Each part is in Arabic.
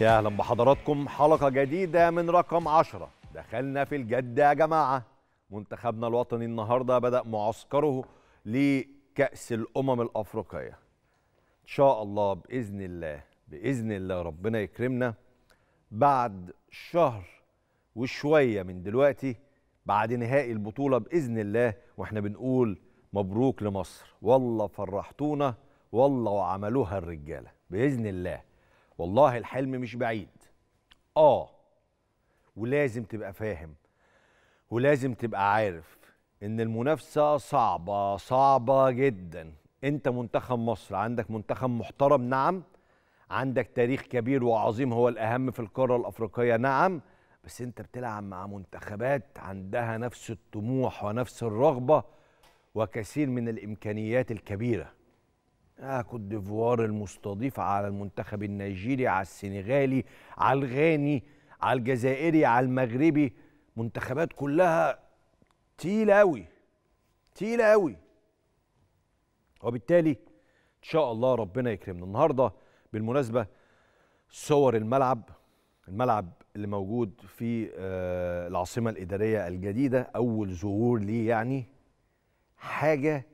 يا اهلا بحضراتكم حلقه جديده من رقم 10 دخلنا في الجد يا جماعه منتخبنا الوطني النهارده بدا معسكره لكاس الامم الافريقيه ان شاء الله باذن الله باذن الله ربنا يكرمنا بعد شهر وشويه من دلوقتي بعد نهائي البطوله باذن الله واحنا بنقول مبروك لمصر والله فرحتونا والله وعملوها الرجاله باذن الله والله الحلم مش بعيد اه ولازم تبقى فاهم ولازم تبقى عارف ان المنافسه صعبه صعبه جدا انت منتخب مصر عندك منتخب محترم نعم عندك تاريخ كبير وعظيم هو الاهم في القاره الافريقيه نعم بس انت بتلعب مع منتخبات عندها نفس الطموح ونفس الرغبه وكثير من الامكانيات الكبيره آه، كوت ديفوار المستضيف على المنتخب النيجيري على السنغالي على الغاني على الجزائري على المغربي منتخبات كلها تقيله قوي تقيله قوي وبالتالي ان شاء الله ربنا يكرمنا النهارده بالمناسبه صور الملعب الملعب اللي موجود في آه، العاصمه الاداريه الجديده اول ظهور ليه يعني حاجه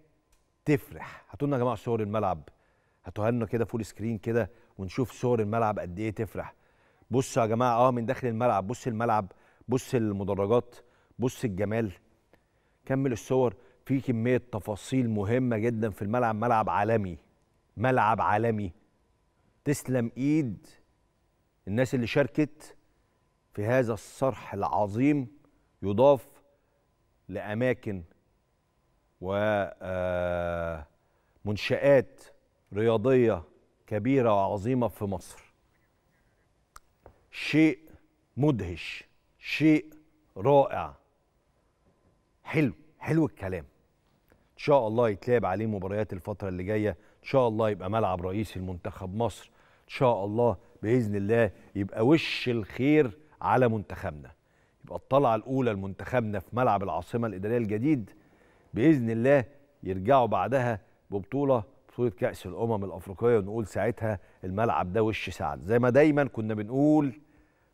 تفرح هاتوا لنا يا جماعه صور الملعب هاتوا لنا كده فول سكرين كده ونشوف صور الملعب قد ايه تفرح بصوا يا جماعه اه من داخل الملعب بص الملعب بص المدرجات بص الجمال كمل الصور في كميه تفاصيل مهمه جدا في الملعب ملعب عالمي ملعب عالمي تسلم ايد الناس اللي شاركت في هذا الصرح العظيم يضاف لاماكن ومنشآت آه، رياضية كبيرة وعظيمة في مصر شيء مدهش شيء رائع حلو حلو الكلام ان شاء الله يتلعب عليه مباريات الفتره اللي جايه ان شاء الله يبقى ملعب رئيسي لمنتخب مصر ان شاء الله باذن الله يبقى وش الخير على منتخبنا يبقى الطلعه الاولى لمنتخبنا في ملعب العاصمه الاداريه الجديد باذن الله يرجعوا بعدها ببطوله بطوله كاس الامم الافريقيه ونقول ساعتها الملعب ده وش سعد زي ما دايما كنا بنقول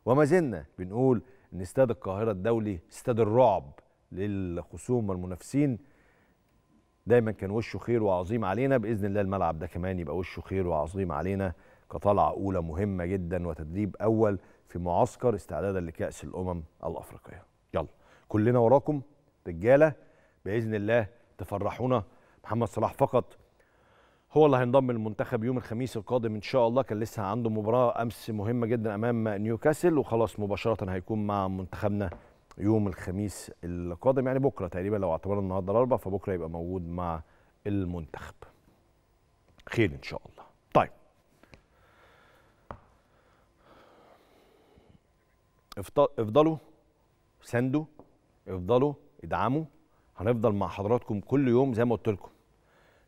وما زلنا بنقول ان استاد القاهره الدولي استاد الرعب للخصوم والمنافسين دايما كان وشه خير وعظيم علينا باذن الله الملعب ده كمان يبقى وشه خير وعظيم علينا كطلعه اولى مهمه جدا وتدريب اول في معسكر استعدادا لكاس الامم الافريقيه يلا كلنا وراكم رجاله باذن الله تفرحونا محمد صلاح فقط هو اللي هينضم للمنتخب يوم الخميس القادم ان شاء الله كان لسه عنده مباراه امس مهمه جدا امام نيوكاسل وخلاص مباشره هيكون مع منتخبنا يوم الخميس القادم يعني بكره تقريبا لو اعتبرنا النهارده الاربعاء فبكره يبقى موجود مع المنتخب خير ان شاء الله طيب افضلوا ساندوا افضلوا ادعموا هنفضل مع حضراتكم كل يوم زي ما قلت لكم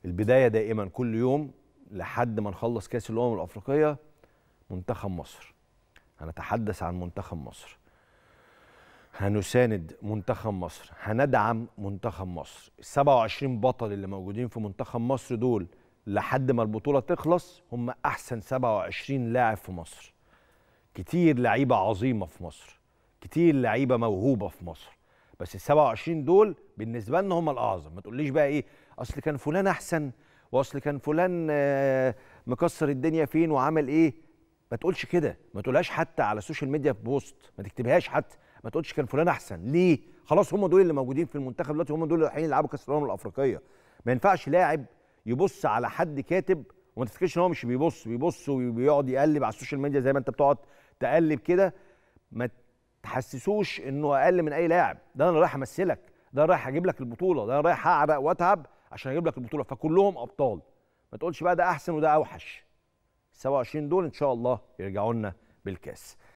البدايه دائما كل يوم لحد ما نخلص كاس الامم الافريقيه منتخب مصر هنتحدث عن منتخب مصر هنساند منتخب مصر هندعم منتخب مصر ال 27 بطل اللي موجودين في منتخب مصر دول لحد ما البطوله تخلص هم احسن 27 لاعب في مصر كتير لعيبه عظيمه في مصر كتير لعيبه موهوبه في مصر بس ال 27 دول بالنسبه لنا هم الاعظم ما تقوليش بقى ايه اصل كان فلان احسن واصل كان فلان آه، مكسر الدنيا فين وعمل ايه ما تقولش كده ما تقولهاش حتى على السوشيال ميديا في بوست ما تكتبهاش حتى ما تقولش كان فلان احسن ليه خلاص هم دول اللي موجودين في المنتخب دلوقتي هم دول اللي رايحين يلعبوا كاس الامم الافريقيه ما ينفعش لاعب يبص على حد كاتب وما تفتكرش ان هو مش بيبص بيبص وبيقعد يقلب على السوشيال ميديا زي ما انت بتقعد تقلب كده ما تحسسوش انه اقل من اي لاعب ده انا رايح امثلك ده انا رايح اجيب لك البطوله ده انا رايح اعرق واتعب عشان اجيب لك البطوله فكلهم ابطال ما تقولش بقى ده احسن وده اوحش 27 دول ان شاء الله يرجعوا لنا بالكاس